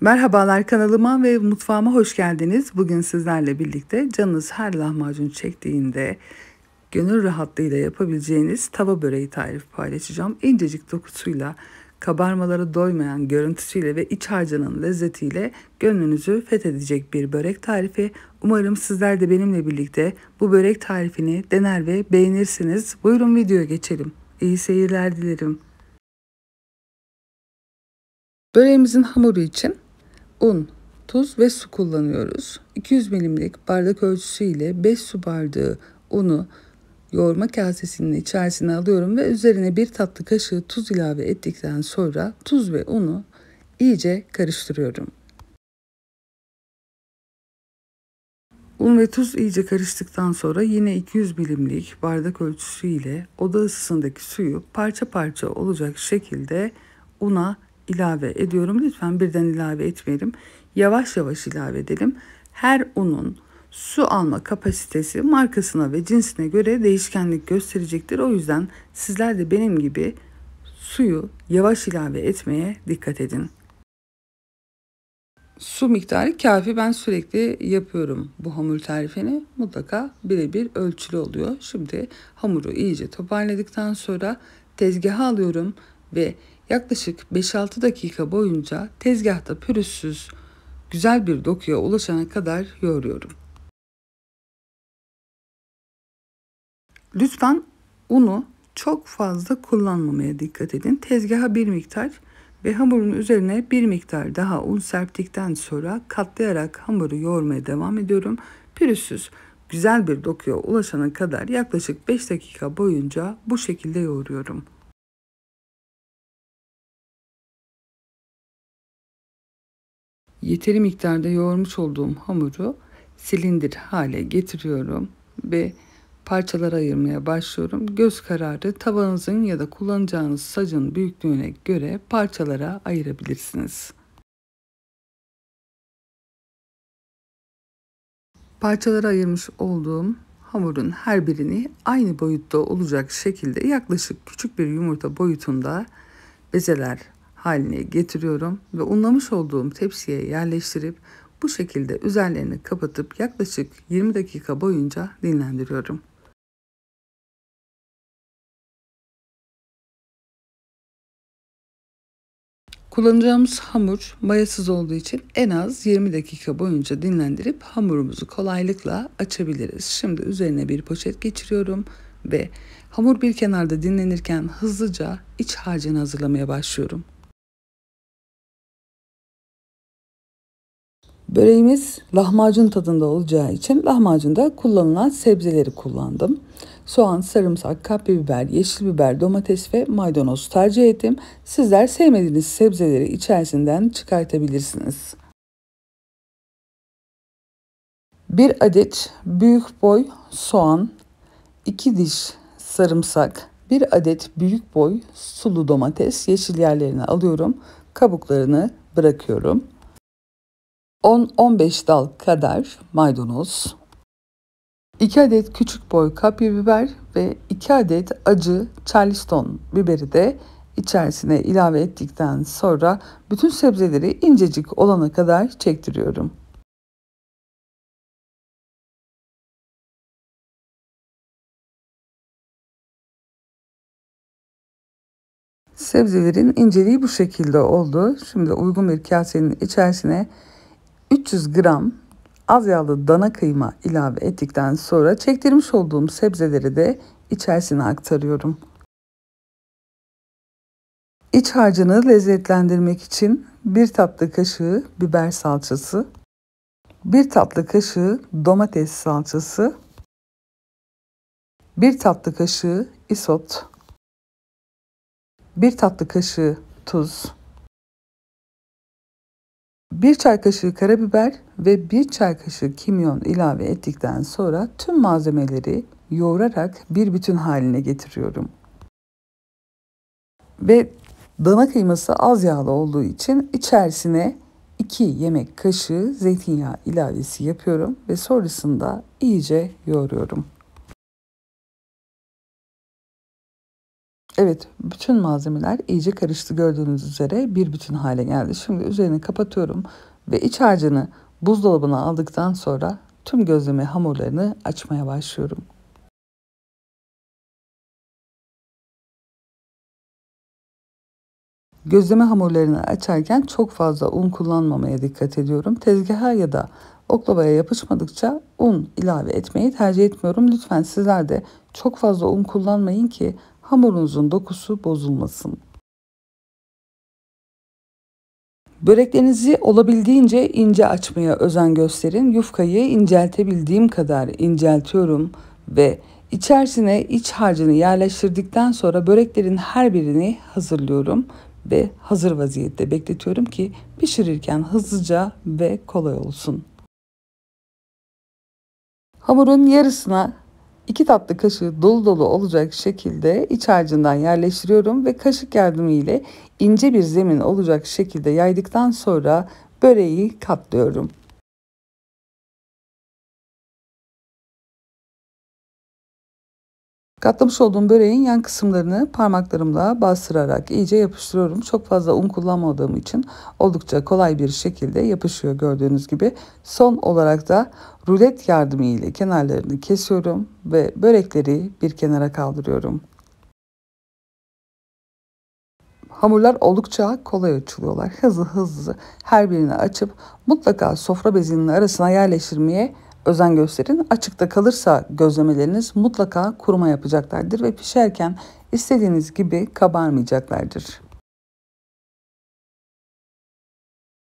Merhabalar kanalıma ve mutfağıma hoş geldiniz. Bugün sizlerle birlikte canınız her lahmacun çektiğinde gönül rahatlığıyla yapabileceğiniz tava böreği tarifi paylaşacağım. İncecik dokusuyla, kabarmaları doymayan görüntüsüyle ve iç harcının lezzetiyle gönlünüzü fethedecek bir börek tarifi. Umarım sizler de benimle birlikte bu börek tarifini dener ve beğenirsiniz. Buyurun videoya geçelim. İyi seyirler dilerim. Böreğimizin hamuru için un, tuz ve su kullanıyoruz. 200 milimlik bardak ölçüsü ile 5 su bardağı unu yoğurma kasesinin içerisine alıyorum ve üzerine bir tatlı kaşığı tuz ilave ettikten sonra tuz ve unu iyice karıştırıyorum. Un ve tuz iyice karıştıktan sonra yine 200 milimlik bardak ölçüsü ile oda ısısındaki suyu parça parça olacak şekilde una ilave ediyorum. Lütfen birden ilave etmeyelim. Yavaş yavaş ilave edelim. Her unun su alma kapasitesi markasına ve cinsine göre değişkenlik gösterecektir. O yüzden sizler de benim gibi suyu yavaş ilave etmeye dikkat edin. Su miktarı kafi ben sürekli yapıyorum bu hamur tarifini mutlaka birebir ölçülü oluyor. Şimdi hamuru iyice toparladıktan sonra tezgaha alıyorum ve Yaklaşık 5-6 dakika boyunca tezgahta pürüzsüz güzel bir dokuya ulaşana kadar yoğuruyorum. Lütfen unu çok fazla kullanmamaya dikkat edin. Tezgaha bir miktar ve hamurun üzerine bir miktar daha un serptikten sonra katlayarak hamuru yoğurmaya devam ediyorum. Pürüzsüz güzel bir dokuya ulaşana kadar yaklaşık 5 dakika boyunca bu şekilde yoğuruyorum. yeteri miktarda yoğurmuş olduğum hamuru silindir hale getiriyorum ve parçalara ayırmaya başlıyorum. Göz kararı tavanızın ya da kullanacağınız sacın büyüklüğüne göre parçalara ayırabilirsiniz. Parçalara ayırmış olduğum hamurun her birini aynı boyutta olacak şekilde yaklaşık küçük bir yumurta boyutunda bezeler haline getiriyorum ve unlamış olduğum tepsiye yerleştirip bu şekilde üzerlerini kapatıp yaklaşık 20 dakika boyunca dinlendiriyorum. Kullanacağımız hamur mayasız olduğu için en az 20 dakika boyunca dinlendirip hamurumuzu kolaylıkla açabiliriz. Şimdi üzerine bir poşet geçiriyorum ve hamur bir kenarda dinlenirken hızlıca iç harcını hazırlamaya başlıyorum. Böreğimiz lahmacun tadında olacağı için lahmacunda kullanılan sebzeleri kullandım. Soğan, sarımsak, kapya biber, yeşil biber, domates ve maydanoz tercih ettim. Sizler sevmediğiniz sebzeleri içerisinden çıkartabilirsiniz. 1 adet büyük boy soğan, 2 diş sarımsak, 1 adet büyük boy sulu domates yeşil yerlerini alıyorum. Kabuklarını bırakıyorum. 10-15 dal kadar maydanoz, 2 adet küçük boy kapya biber ve 2 adet acı charleston biberi de içerisine ilave ettikten sonra bütün sebzeleri incecik olana kadar çektiriyorum. Sebzelerin inceliği bu şekilde oldu. Şimdi uygun bir kasenin içerisine 300 gram az yağlı dana kıyma ilave ettikten sonra çektirmiş olduğum sebzeleri de içerisine aktarıyorum. İç harcını lezzetlendirmek için 1 tatlı kaşığı biber salçası, 1 tatlı kaşığı domates salçası, 1 tatlı kaşığı isot, 1 tatlı kaşığı tuz, 1 çay kaşığı karabiber ve 1 çay kaşığı kimyon ilave ettikten sonra tüm malzemeleri yoğurarak bir bütün haline getiriyorum. Ve dana kıyması az yağlı olduğu için içerisine 2 yemek kaşığı zeytinyağı ilavesi yapıyorum ve sonrasında iyice yoğuruyorum. Evet bütün malzemeler iyice karıştı gördüğünüz üzere bir bütün hale geldi. Şimdi üzerini kapatıyorum ve iç harcını buzdolabına aldıktan sonra tüm gözleme hamurlarını açmaya başlıyorum. Gözleme hamurlarını açarken çok fazla un kullanmamaya dikkat ediyorum. Tezgaha ya da oklavaya yapışmadıkça un ilave etmeyi tercih etmiyorum. Lütfen sizler de çok fazla un kullanmayın ki hamurunuzun dokusu bozulmasın. Böreklerinizi olabildiğince ince açmaya özen gösterin. Yufkayı inceltebildiğim kadar inceltiyorum ve içerisine iç harcını yerleştirdikten sonra böreklerin her birini hazırlıyorum ve hazır vaziyette bekletiyorum ki pişirirken hızlıca ve kolay olsun. Hamurun yarısına 2 tatlı kaşığı dolu dolu olacak şekilde iç harcından yerleştiriyorum ve kaşık yardımıyla ince bir zemin olacak şekilde yaydıktan sonra böreği katlıyorum. Katlamış olduğum böreğin yan kısımlarını parmaklarımla bastırarak iyice yapıştırıyorum. Çok fazla un kullanmadığım için oldukça kolay bir şekilde yapışıyor gördüğünüz gibi. Son olarak da rulet yardımı ile kenarlarını kesiyorum ve börekleri bir kenara kaldırıyorum. Hamurlar oldukça kolay açılıyorlar. Hızlı hızlı her birini açıp mutlaka sofra bezinin arasına yerleştirmeye özen gösterin. Açıkta kalırsa gözlemeleriniz mutlaka kuruma yapacaklardır ve pişerken istediğiniz gibi kabarmayacaklardır.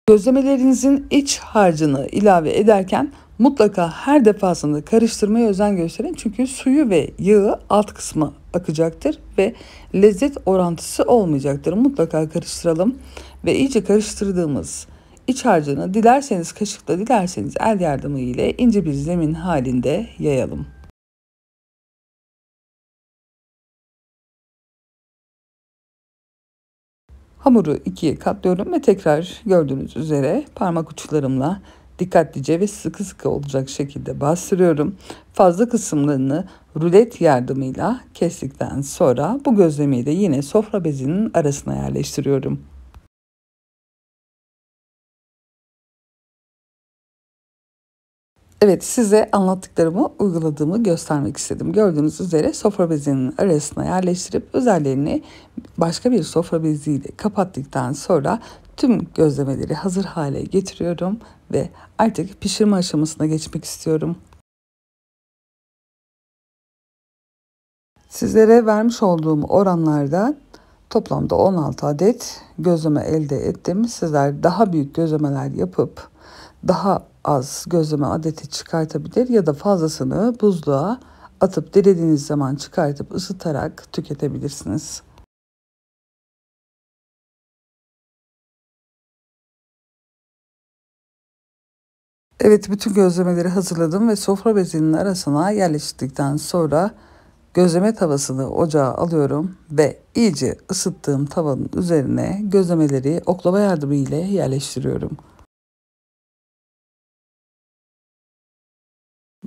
Gözlemelerinizin iç harcını ilave ederken mutlaka her defasında karıştırmaya özen gösterin. Çünkü suyu ve yağı alt kısmı akacaktır ve lezzet orantısı olmayacaktır. Mutlaka karıştıralım ve iyice karıştırdığımız iç harcını dilerseniz kaşıkla dilerseniz el yardımı ile ince bir zemin halinde yayalım. Hamuru ikiye katlıyorum ve tekrar gördüğünüz üzere parmak uçlarımla dikkatlice ve sıkı sıkı olacak şekilde bastırıyorum. Fazla kısımlarını rulet yardımıyla kestikten sonra bu gözlemeyi de yine sofra bezinin arasına yerleştiriyorum. Evet size anlattıklarımı uyguladığımı göstermek istedim. Gördüğünüz üzere sofra bezinin arasına yerleştirip özellerini başka bir sofra beziyle kapattıktan sonra tüm gözlemeleri hazır hale getiriyorum ve artık pişirme aşamasına geçmek istiyorum. Sizlere vermiş olduğum oranlarda toplamda 16 adet gözleme elde ettim. Sizler daha büyük gözlemeler yapıp daha az gözleme adeti çıkartabilir ya da fazlasını buzluğa atıp dilediğiniz zaman çıkartıp ısıtarak tüketebilirsiniz. Evet bütün gözlemeleri hazırladım ve sofra bezinin arasına yerleştirdikten sonra gözleme tavasını ocağa alıyorum ve iyice ısıttığım tavanın üzerine gözlemeleri oklava yardımı ile yerleştiriyorum.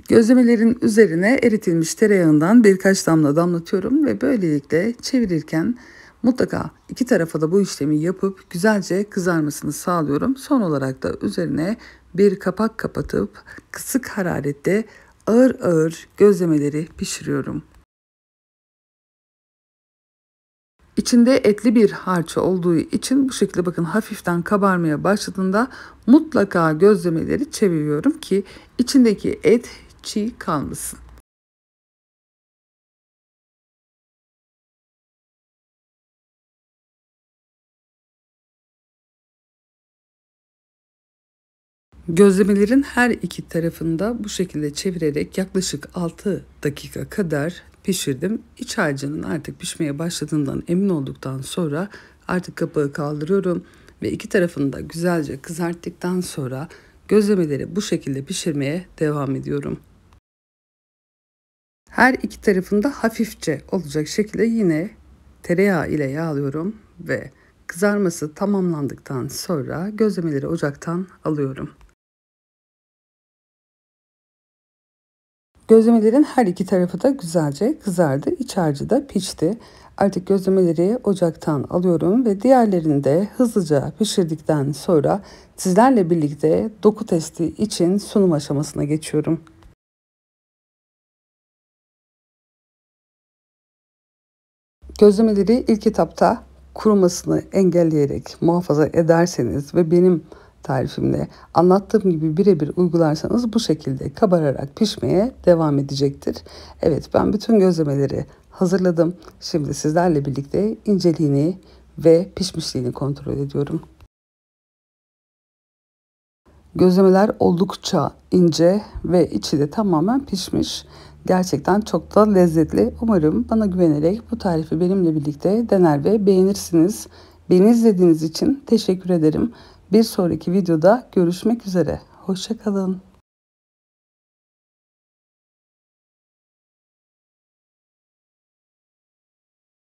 Gözlemelerin üzerine eritilmiş tereyağından birkaç damla damlatıyorum ve böylelikle çevirirken mutlaka iki tarafa da bu işlemi yapıp güzelce kızarmasını sağlıyorum. Son olarak da üzerine bir kapak kapatıp kısık hararette ağır ağır gözlemeleri pişiriyorum. İçinde etli bir harça olduğu için bu şekilde bakın hafiften kabarmaya başladığında mutlaka gözlemeleri çeviriyorum ki içindeki et çiğ kalmasın. Gözlemelerin her iki tarafında bu şekilde çevirerek yaklaşık 6 dakika kadar pişirdim. İç harcının artık pişmeye başladığından emin olduktan sonra artık kapağı kaldırıyorum ve iki tarafını da güzelce kızarttıktan sonra gözlemeleri bu şekilde pişirmeye devam ediyorum. Her iki tarafında hafifçe olacak şekilde yine tereyağı ile yağlıyorum ve kızarması tamamlandıktan sonra gözlemeleri ocaktan alıyorum. Gözlemelerin her iki tarafı da güzelce kızardı. İç harcı da pişti. Artık gözlemeleri ocaktan alıyorum ve diğerlerini de hızlıca pişirdikten sonra sizlerle birlikte doku testi için sunum aşamasına geçiyorum. Gözlemeleri ilk etapta kurumasını engelleyerek muhafaza ederseniz ve benim tarifimle anlattığım gibi birebir uygularsanız bu şekilde kabararak pişmeye devam edecektir. Evet ben bütün gözlemeleri hazırladım. Şimdi sizlerle birlikte inceliğini ve pişmişliğini kontrol ediyorum. Gözlemeler oldukça ince ve içi de tamamen pişmiş. Gerçekten çok da lezzetli. Umarım bana güvenerek bu tarifi benimle birlikte dener ve beğenirsiniz. Beni izlediğiniz için teşekkür ederim. Bir sonraki videoda görüşmek üzere. Hoşçakalın.